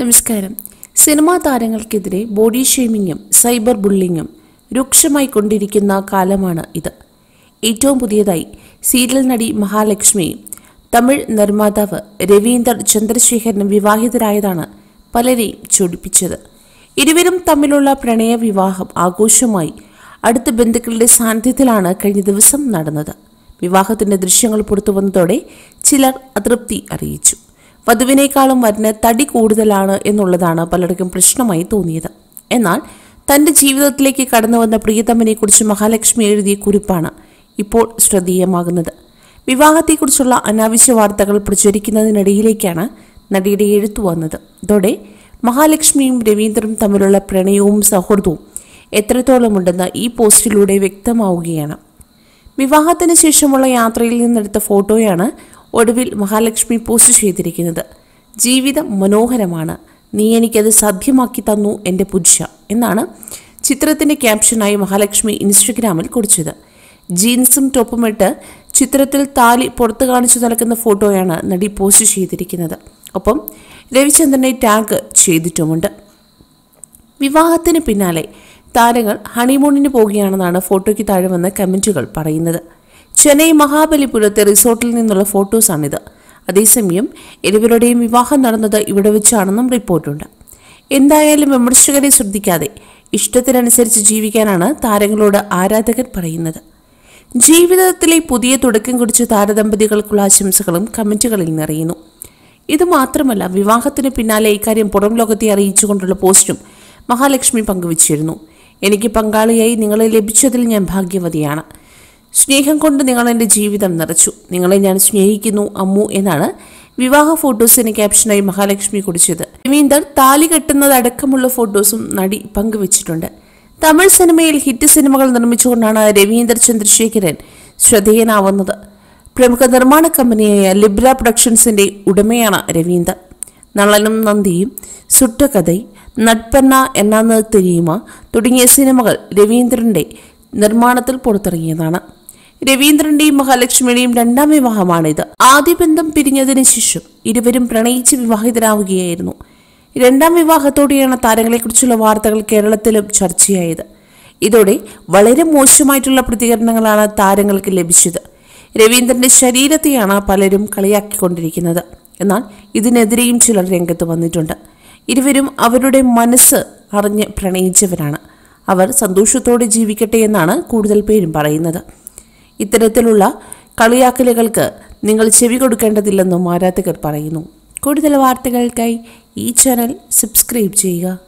നമസ്കാരം സിനിമാ താരങ്ങൾക്കെതിരെ ബോഡി ഷെയ്മിങ്ങും സൈബർ ബുള്ളിങ്ങും രൂക്ഷമായി കൊണ്ടിരിക്കുന്ന കാലമാണ് ഇത് ഏറ്റവും പുതിയതായി സീരിയൽ നടി മഹാലക്ഷ്മി തമിഴ് നിർമ്മാതാവ് രവീന്ദർ ചന്ദ്രശേഖരനും വിവാഹിതരായതാണ് പലരെയും ചൊടിപ്പിച്ചത് ഇരുവരും തമ്മിലുള്ള പ്രണയ വിവാഹം ആഘോഷമായി അടുത്ത ബന്ധുക്കളുടെ സാന്നിധ്യത്തിലാണ് കഴിഞ്ഞ ദിവസം നടന്നത് വിവാഹത്തിന്റെ ദൃശ്യങ്ങൾ പുറത്തു വന്നതോടെ ചിലർ അതൃപ്തി അറിയിച്ചു വധുവിനേക്കാളും വരന് തടി കൂടുതലാണ് എന്നുള്ളതാണ് പലർക്കും പ്രശ്നമായി തോന്നിയത് എന്നാൽ തന്റെ ജീവിതത്തിലേക്ക് കടന്നു വന്ന പ്രിയതമ്മനെക്കുറിച്ച് മഹാലക്ഷ്മി എഴുതിയ കുറിപ്പാണ് ഇപ്പോൾ ശ്രദ്ധേയമാകുന്നത് വിവാഹത്തെക്കുറിച്ചുള്ള അനാവശ്യ വാർത്തകൾ പ്രചരിക്കുന്നതിനിടയിലേക്കാണ് നടിയുടെ എഴുത്തു വന്നത് ഇതോടെ മഹാലക്ഷ്മിയും രവീന്ദ്രനും തമ്മിലുള്ള പ്രണയവും സൗഹൃദവും എത്രത്തോളമുണ്ടെന്ന് ഈ പോസ്റ്റിലൂടെ വ്യക്തമാവുകയാണ് വിവാഹത്തിന് ശേഷമുള്ള യാത്രയിൽ നിന്നെടുത്ത ഫോട്ടോയാണ് ഒടുവിൽ മഹാലക്ഷ്മി പോസ്റ്റ് ചെയ്തിരിക്കുന്നത് ജീവിതം മനോഹരമാണ് നീ എനിക്കത് സാധ്യമാക്കി തന്നു എൻ്റെ പുരുഷ എന്നാണ് ചിത്രത്തിൻ്റെ ക്യാപ്ഷനായി മഹാലക്ഷ്മി ഇൻസ്റ്റഗ്രാമിൽ കുറിച്ചത് ജീൻസും ടോപ്പുമിട്ട് ചിത്രത്തിൽ താലി പുറത്തു കാണിച്ചു നടക്കുന്ന ഫോട്ടോയാണ് നടി പോസ്റ്റ് ചെയ്തിരിക്കുന്നത് ഒപ്പം രവിചന്ദ്രനെ ടാഗ് ചെയ്തിട്ടുമുണ്ട് വിവാഹത്തിന് പിന്നാലെ താരങ്ങൾ ഹണിമൂണിന് പോവുകയാണെന്നാണ് ഫോട്ടോയ്ക്ക് താഴെ വന്ന കമൻറ്റുകൾ പറയുന്നത് ചെന്നൈ മഹാബലിപുരത്തെ റിസോർട്ടിൽ നിന്നുള്ള ഫോട്ടോസാണിത് അതേസമയം ഇരുവരുടെയും വിവാഹം നടന്നത് ഇവിടെ വെച്ചാണെന്നും റിപ്പോർട്ടുണ്ട് എന്തായാലും വിമർശകരെ ശ്രദ്ധിക്കാതെ ഇഷ്ടത്തിനനുസരിച്ച് ജീവിക്കാനാണ് താരങ്ങളോട് ആരാധകർ പറയുന്നത് ജീവിതത്തിലെ പുതിയ തുടക്കം കുറിച്ച് താരദമ്പതികൾക്കുള്ള ആശംസകളും കമൻറ്റുകളിൽ നിറയുന്നു ഇത് മാത്രമല്ല വിവാഹത്തിന് പിന്നാലെ ഇക്കാര്യം പുറം ലോകത്തെ അറിയിച്ചുകൊണ്ടുള്ള പോസ്റ്റും മഹാലക്ഷ്മി പങ്കുവച്ചിരുന്നു എനിക്ക് പങ്കാളിയായി നിങ്ങളെ ലഭിച്ചതിൽ ഞാൻ ഭാഗ്യവതിയാണ് സ്നേഹം കൊണ്ട് നിങ്ങൾ എൻ്റെ ജീവിതം നിറച്ചു നിങ്ങളെ ഞാൻ സ്നേഹിക്കുന്നു അമ്മു എന്നാണ് വിവാഹ ഫോട്ടോസിന് ക്യാപ്ഷനായി മഹാലക്ഷ്മി കുടിച്ചത് രവീന്ദർ താലി കെട്ടുന്നതടക്കമുള്ള ഫോട്ടോസും നടി പങ്കുവച്ചിട്ടുണ്ട് തമിഴ് സിനിമയിൽ ഹിറ്റ് സിനിമകൾ നിർമ്മിച്ചുകൊണ്ടാണ് രവീന്ദർ ചന്ദ്രശേഖരൻ ശ്രദ്ധേയനാവുന്നത് പ്രമുഖ നിർമ്മാണ കമ്പനിയായ ലിബ്ര പ്രൊഡക്ഷൻസിന്റെ ഉടമയാണ് രവീന്ദർ നളനും നന്ദിയും സുട്ടകഥൈ നട്പന്ന എന്നാന്ന് തിരിയുമ തുടങ്ങിയ സിനിമകൾ രവീന്ദ്രന്റെ നിർമ്മാണത്തിൽ പുറത്തിറങ്ങിയതാണ് രവീന്ദ്രന്റെയും മഹാലക്ഷ്മിയുടെയും രണ്ടാം വിവാഹമാണിത് ആദ്യ ബന്ധം പിരിഞ്ഞതിന് ശേഷം ഇരുവരും പ്രണയിച്ച് വിവാഹിതരാവുകയായിരുന്നു രണ്ടാം വിവാഹത്തോടെയാണ് താരങ്ങളെക്കുറിച്ചുള്ള വാർത്തകൾ കേരളത്തിലും ചർച്ചയായത് ഇതോടെ വളരെ മോശമായിട്ടുള്ള പ്രതികരണങ്ങളാണ് താരങ്ങൾക്ക് ലഭിച്ചത് രവീന്ദ്രന്റെ ശരീരത്തെയാണ് പലരും കളിയാക്കിക്കൊണ്ടിരിക്കുന്നത് എന്നാൽ ഇതിനെതിരെയും ചിലർ രംഗത്ത് വന്നിട്ടുണ്ട് ഇരുവരും അവരുടെ മനസ്സ് അറിഞ്ഞ് പ്രണയിച്ചവരാണ് അവർ സന്തോഷത്തോടെ ജീവിക്കട്ടെ എന്നാണ് കൂടുതൽ പേരും പറയുന്നത് ഇത്തരത്തിലുള്ള കളിയാക്കലുകൾക്ക് നിങ്ങൾ ചെവി കൊടുക്കേണ്ടതില്ലെന്നും ആരാധകർ പറയുന്നു കൂടുതൽ വാർത്തകൾക്കായി ഈ ചാനൽ സബ്സ്ക്രൈബ് ചെയ്യുക